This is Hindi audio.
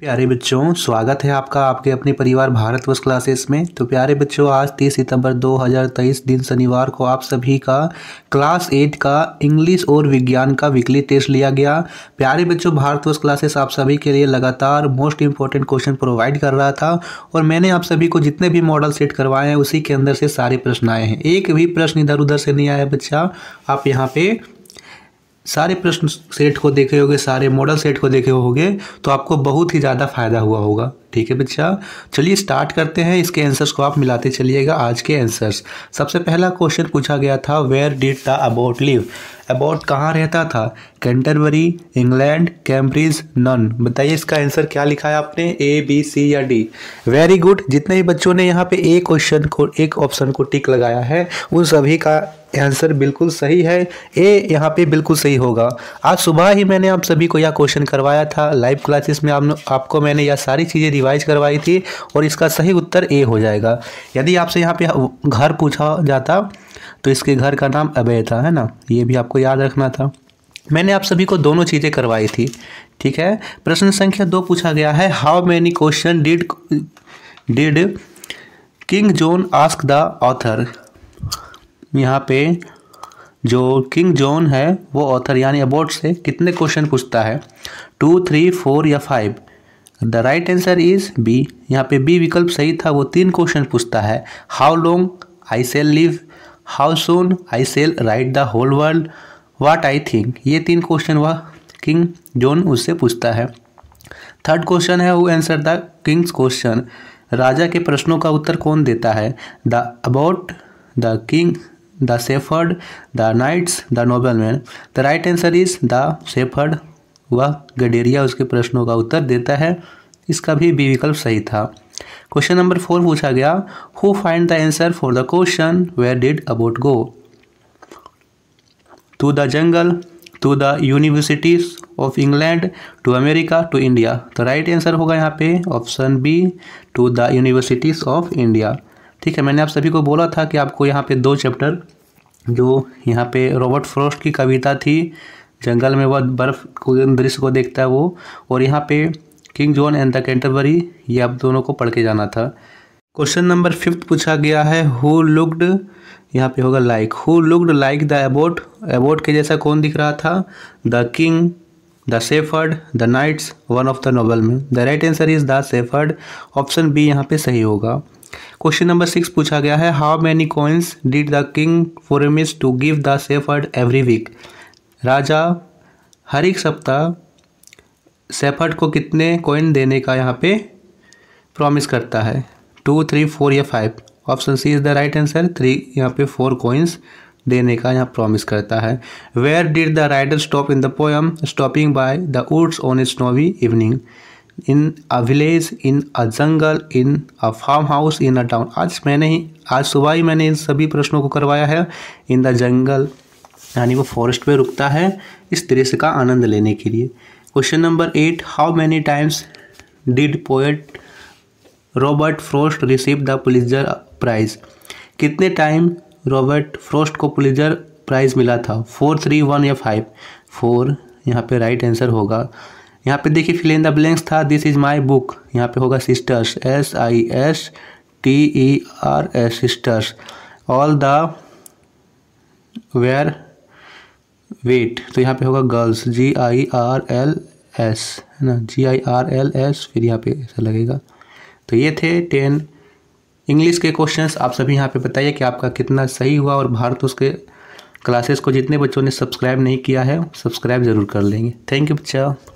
प्यारे बच्चों स्वागत है आपका आपके अपने परिवार भारतवर्ष क्लासेस में तो प्यारे बच्चों आज 30 सितंबर 2023 दिन शनिवार को आप सभी का क्लास एट का इंग्लिश और विज्ञान का वीकली टेस्ट लिया गया प्यारे बच्चों भारतवर्ष क्लासेस आप सभी के लिए लगातार मोस्ट इंपॉर्टेंट क्वेश्चन प्रोवाइड कर रहा था और मैंने आप सभी को जितने भी मॉडल सेट करवाए हैं उसी के अंदर से सारे प्रश्न आए हैं एक भी प्रश्न इधर उधर से नहीं आया बच्चा आप यहाँ पर सारे प्रश्न सेट को देखे होगे सारे मॉडल सेट को देखे होगे तो आपको बहुत ही ज़्यादा फायदा हुआ होगा ठीक है बच्चा चलिए स्टार्ट करते हैं इसके आंसर्स को आप मिलाते चलिएगा आज के आंसर्स सबसे पहला क्वेश्चन पूछा गया था where did the about live about कहाँ रहता था कैंटरबरी इंग्लैंड कैम्ब्रिज नन बताइए इसका आंसर क्या लिखा है आपने ए बी सी या डी वेरी गुड जितने भी बच्चों ने यहाँ पे एक क्वेश्चन को एक ऑप्शन को टिक लगाया है उन सभी का आंसर बिल्कुल सही है ए यहाँ पे बिल्कुल सही होगा आज सुबह ही मैंने आप सभी को यह क्वेश्चन करवाया था लाइव क्लासेस में आप, आपको मैंने यह सारी चीज़ें रिवाइज करवाई थी और इसका सही उत्तर ए हो जाएगा यदि आपसे यहाँ पे घर पूछा जाता तो इसके घर का नाम अभय था है ना ये भी आपको याद रखना था मैंने आप सभी को दोनों चीज़ें करवाई थी ठीक है प्रश्न संख्या दो पूछा गया है how many question did did King John ask the author यहाँ पे जो किंग जॉन है वो ऑथर यानी अबाउट से कितने क्वेश्चन पूछता है टू थ्री फोर या five the right answer is B यहाँ पे बी विकल्प सही था वो तीन क्वेश्चन पूछता है how long I shall live how soon I shall right the whole world what I think ये तीन क्वेश्चन वह किंग जॉन उससे पूछता है थर्ड क्वेश्चन है वो आंसर द किंग्स क्वेश्चन राजा के प्रश्नों का उत्तर कौन देता है the about the king shepherd the knights the noble man the right answer is the shepherd वह गडेरिया उसके प्रश्नों का उत्तर देता है इसका भी बी विकल्प सही था क्वेश्चन नंबर फोर पूछा गया who find the answer for the question where did about go to the jungle to the universities of England to America to India तो राइट आंसर होगा यहाँ पे option B to the universities of India ठीक है मैंने आप सभी को बोला था कि आपको यहाँ पे दो चैप्टर जो यहाँ पे रॉबर्ट फ्रॉस्ट की कविता थी जंगल में वह बर्फ को दृश्य को देखता है वो और यहाँ पे King John and the Canterbury ये आप दोनों को पढ़ के जाना था क्वेश्चन नंबर फिफ्थ पूछा गया है हु लुकड यहाँ पे होगा like who looked like the abbot abbot के जैसा कौन दिख रहा था the king the shepherd the knights one of the noble में the right answer is the shepherd option B यहाँ पे सही होगा क्वेश्चन नंबर सिक्स पूछा गया है how many coins did the king promise to give the shepherd every week राजा हर एक सप्ताह सेफर्ड को कितने कॉइन देने का यहाँ पे प्रॉमिस करता है टू थ्री फोर या five option C is the right answer three यहाँ पे फोर कॉइन्स देने का यहाँ प्रॉमिस करता है where did the rider stop in the poem stopping by the woods on a snowy evening in a village in a jungle in a farm house in a town आज मैंने ही आज सुबह ही मैंने इन सभी प्रश्नों को करवाया है इन द जंगल यानी वो फॉरेस्ट में रुकता है इस दृश्य का आनंद लेने के लिए question number eight how many times did poet Robert Frost receive the Pulitzer prize कितने टाइम रॉबर्ट फ्रोस्ट को पुलिजर प्राइज मिला था फोर थ्री वन या फाइव फोर यहाँ पे राइट आंसर होगा यहाँ पे देखिए फिल इन द ब्लैंक्स था दिस इज माय बुक यहाँ पे होगा sisters S I S T E R S sisters all the where wait तो यहाँ पे होगा girls G I R L S है ना G I R L S फिर यहाँ पे ऐसा लगेगा तो ये थे टेन इंग्लिश के क्वेश्चंस आप सभी यहाँ पे बताइए कि आपका कितना सही हुआ और भारत उसके क्लासेस को जितने बच्चों ने सब्सक्राइब नहीं किया है सब्सक्राइब ज़रूर कर लेंगे थैंक यू बच्चा